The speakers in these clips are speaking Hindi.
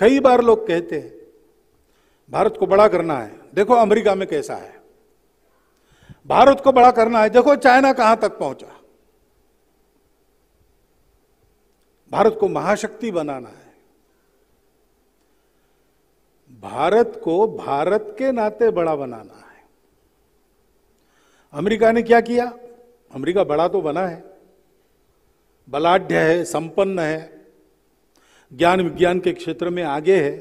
कई बार लोग कहते हैं भारत को बड़ा करना है देखो अमेरिका में कैसा है भारत को बड़ा करना है देखो चाइना कहां तक पहुंचा भारत को महाशक्ति बनाना है भारत को भारत के नाते बड़ा बनाना है अमेरिका ने क्या किया अमेरिका बड़ा तो बना है बलाढ़ है संपन्न है ज्ञान विज्ञान के क्षेत्र में आगे है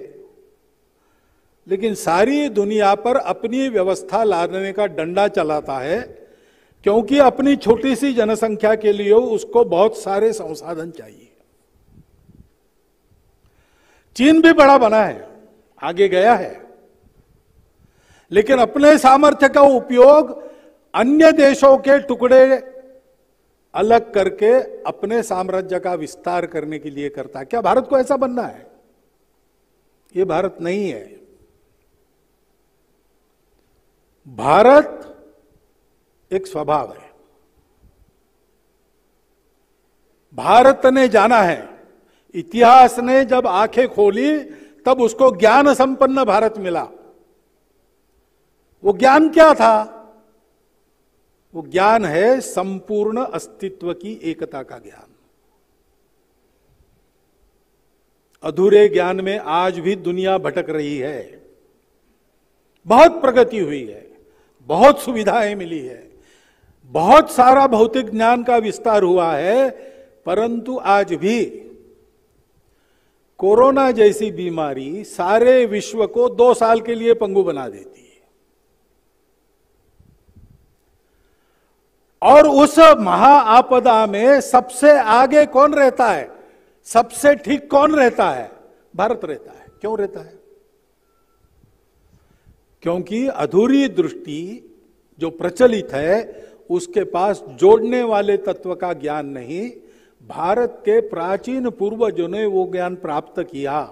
लेकिन सारी दुनिया पर अपनी व्यवस्था लाने का डंडा चलाता है क्योंकि अपनी छोटी सी जनसंख्या के लिए उसको बहुत सारे संसाधन चाहिए चीन भी बड़ा बना है आगे गया है लेकिन अपने सामर्थ्य का उपयोग अन्य देशों के टुकड़े अलग करके अपने साम्राज्य का विस्तार करने के लिए करता है क्या भारत को ऐसा बनना है ये भारत नहीं है भारत एक स्वभाव है भारत ने जाना है इतिहास ने जब आंखें खोली तब उसको ज्ञान संपन्न भारत मिला वो ज्ञान क्या था वो ज्ञान है संपूर्ण अस्तित्व की एकता का ज्ञान अधूरे ज्ञान में आज भी दुनिया भटक रही है बहुत प्रगति हुई है बहुत सुविधाएं मिली है बहुत सारा भौतिक ज्ञान का विस्तार हुआ है परंतु आज भी कोरोना जैसी बीमारी सारे विश्व को दो साल के लिए पंगु बना देती है और उस आपदा में सबसे आगे कौन रहता है सबसे ठीक कौन रहता है भारत रहता है क्यों रहता है क्योंकि अधूरी दृष्टि जो प्रचलित है उसके पास जोड़ने वाले तत्व का ज्ञान नहीं भारत के प्राचीन पूर्वजों ने वो ज्ञान प्राप्त किया